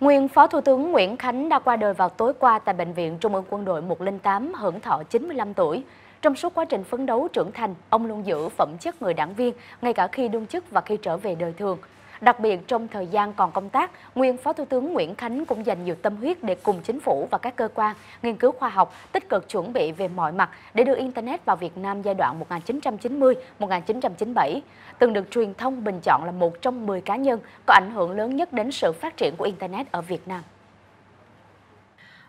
Nguyên Phó Thủ tướng Nguyễn Khánh đã qua đời vào tối qua tại Bệnh viện Trung ương Quân đội 108, hưởng thọ 95 tuổi. Trong suốt quá trình phấn đấu trưởng thành, ông luôn giữ phẩm chất người đảng viên, ngay cả khi đương chức và khi trở về đời thường. Đặc biệt trong thời gian còn công tác, nguyên Phó Thủ tướng Nguyễn Khánh cũng dành nhiều tâm huyết để cùng chính phủ và các cơ quan nghiên cứu khoa học tích cực chuẩn bị về mọi mặt để đưa Internet vào Việt Nam giai đoạn 1990-1997, từng được truyền thông bình chọn là một trong 10 cá nhân có ảnh hưởng lớn nhất đến sự phát triển của Internet ở Việt Nam.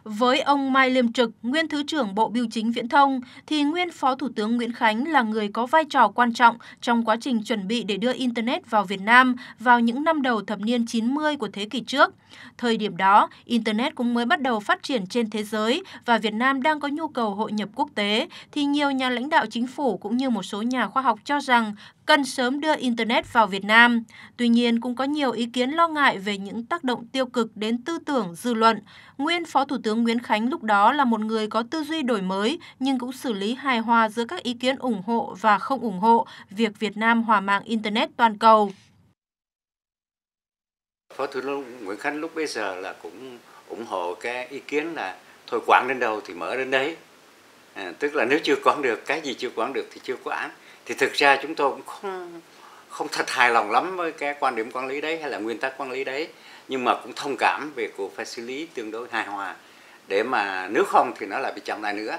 Với ông Mai Liêm Trực, nguyên Thứ trưởng Bộ Bưu chính Viễn thông, thì nguyên Phó Thủ tướng Nguyễn Khánh là người có vai trò quan trọng trong quá trình chuẩn bị để đưa Internet vào Việt Nam vào những năm đầu thập niên 90 của thế kỷ trước. Thời điểm đó, Internet cũng mới bắt đầu phát triển trên thế giới và Việt Nam đang có nhu cầu hội nhập quốc tế, thì nhiều nhà lãnh đạo chính phủ cũng như một số nhà khoa học cho rằng cần sớm đưa Internet vào Việt Nam. Tuy nhiên, cũng có nhiều ý kiến lo ngại về những tác động tiêu cực đến tư tưởng, dư luận. Nguyên Phó Thủ tướng tướng Nguyễn Khánh lúc đó là một người có tư duy đổi mới nhưng cũng xử lý hài hòa giữa các ý kiến ủng hộ và không ủng hộ việc Việt Nam hòa mạng Internet toàn cầu. Phó Thủ tướng Nguyễn Khánh lúc bây giờ là cũng ủng hộ cái ý kiến là thôi quản đến đâu thì mở đến đấy. À, tức là nếu chưa quản được, cái gì chưa quản được thì chưa quản. Thì thực ra chúng tôi cũng không không thật hài lòng lắm với cái quan điểm quản lý đấy hay là nguyên tắc quản lý đấy nhưng mà cũng thông cảm về cuộc phải xử lý tương đối hài hòa để mà nếu không thì nó lại bị chậm lại nữa.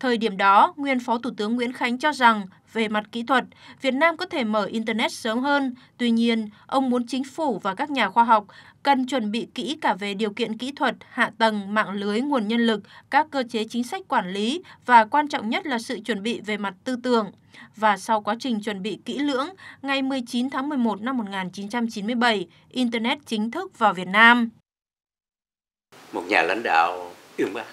Thời điểm đó, nguyên Phó Thủ tướng Nguyễn Khánh cho rằng về mặt kỹ thuật, Việt Nam có thể mở Internet sớm hơn. Tuy nhiên, ông muốn chính phủ và các nhà khoa học cần chuẩn bị kỹ cả về điều kiện kỹ thuật, hạ tầng, mạng lưới, nguồn nhân lực, các cơ chế chính sách quản lý và quan trọng nhất là sự chuẩn bị về mặt tư tưởng. Và sau quá trình chuẩn bị kỹ lưỡng, ngày 19 tháng 11 năm 1997, Internet chính thức vào Việt Nam một nhà lãnh đạo uyên bác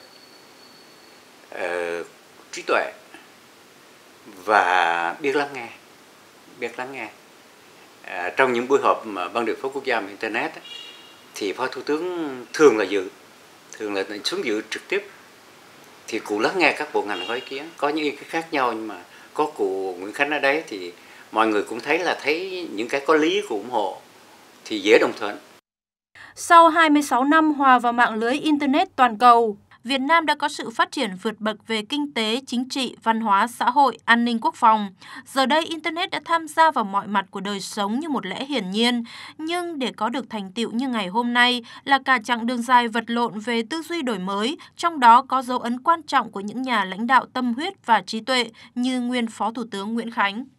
ờ, uh, trí tuệ và biết lắng nghe biết lắng nghe à, trong những buổi họp mà ban điều phối quốc gia về internet ấy, thì phó thủ tướng thường là dự thường là xuống dự trực tiếp thì cụ lắng nghe các bộ ngành có ý kiến có những ý kiến khác nhau nhưng mà có cụ nguyễn khánh ở đấy thì mọi người cũng thấy là thấy những cái có lý của ủng hộ thì dễ đồng thuận sau 26 năm hòa vào mạng lưới Internet toàn cầu, Việt Nam đã có sự phát triển vượt bậc về kinh tế, chính trị, văn hóa, xã hội, an ninh quốc phòng. Giờ đây, Internet đã tham gia vào mọi mặt của đời sống như một lẽ hiển nhiên. Nhưng để có được thành tựu như ngày hôm nay là cả chặng đường dài vật lộn về tư duy đổi mới, trong đó có dấu ấn quan trọng của những nhà lãnh đạo tâm huyết và trí tuệ như nguyên Phó Thủ tướng Nguyễn Khánh.